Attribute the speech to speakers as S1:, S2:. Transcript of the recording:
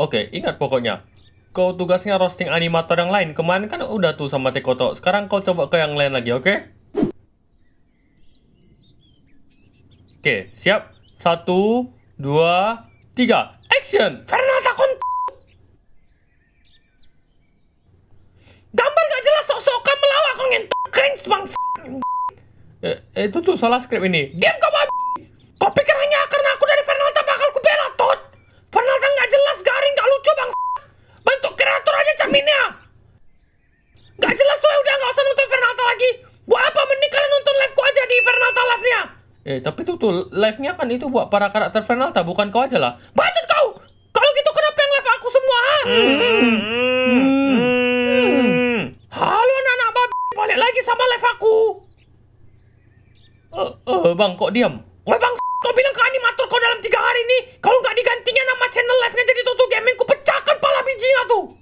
S1: Oke, ingat pokoknya. Kau tugasnya roasting animator yang lain. Kemarin kan udah tuh sama Tekoto. Sekarang kau coba ke yang lain lagi, oke? Oke, siap. Satu, dua, tiga. Action! Fernanda kon...
S2: Gambar gak jelas sok-sokan melawak kau ngintok. Cringe bang.
S3: Eh, itu tuh salah script ini. Game
S2: kau cerminnya. Gak jelas soalnya udah gak usah nonton Fernata lagi. Buat apa mending kalian nonton live ku aja di Fernata live-nya.
S1: Eh, tapi tuh tuh live-nya kan itu buat para karakter Fernata, bukan kau aja lah.
S2: Bacot kau! Kalau gitu kenapa yang live aku semua? Hmm. Hmm. Halo anak-anak babi, balik lagi sama live aku.
S4: Eh, uh, uh, bang, kok diam?
S2: Wah bang, kau bilang ke animator kau dalam tiga hari ini, kalau nggak digantinya nama channel live-nya jadi tutup gaming, ku pecahkan pala bijinya tuh.